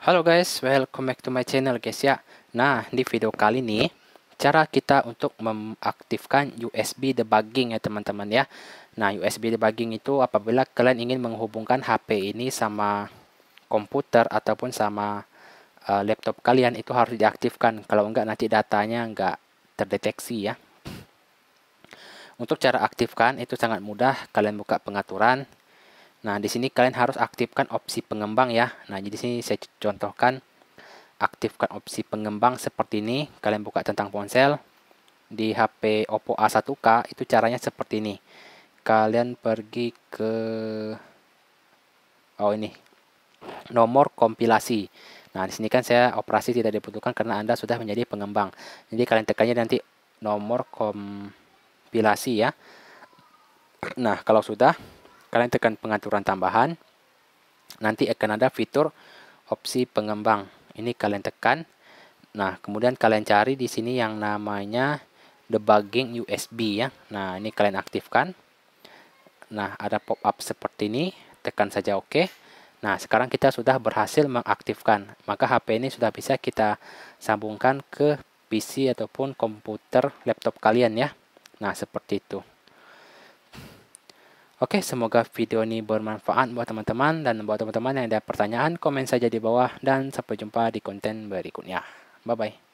Halo guys, welcome back to my channel guys ya. Nah, di video kali ini cara kita untuk mengaktifkan USB debugging ya teman-teman ya. Nah, USB debugging itu apabila kalian ingin menghubungkan HP ini sama komputer ataupun sama uh, laptop kalian itu harus diaktifkan. Kalau enggak nanti datanya enggak terdeteksi ya. Untuk cara aktifkan itu sangat mudah, kalian buka pengaturan Nah, di sini kalian harus aktifkan opsi pengembang ya. Nah, jadi sini saya contohkan aktifkan opsi pengembang seperti ini. Kalian buka tentang ponsel di HP Oppo A1K itu caranya seperti ini. Kalian pergi ke oh ini nomor kompilasi. Nah, di sini kan saya operasi tidak dibutuhkan karena Anda sudah menjadi pengembang. Jadi kalian tekannya nanti nomor kompilasi ya. Nah, kalau sudah kalian tekan pengaturan tambahan nanti akan ada fitur opsi pengembang ini kalian tekan nah kemudian kalian cari di sini yang namanya debugging USB ya nah ini kalian aktifkan nah ada pop up seperti ini tekan saja oke OK. Nah, sekarang kita sudah berhasil mengaktifkan. Maka HP ini sudah bisa kita sambungkan ke PC ataupun komputer laptop kalian ya. Nah, seperti itu. Oke, semoga video ini bermanfaat buat teman-teman dan buat teman-teman yang ada pertanyaan, komen saja di bawah dan sampai jumpa di konten berikutnya. Bye-bye.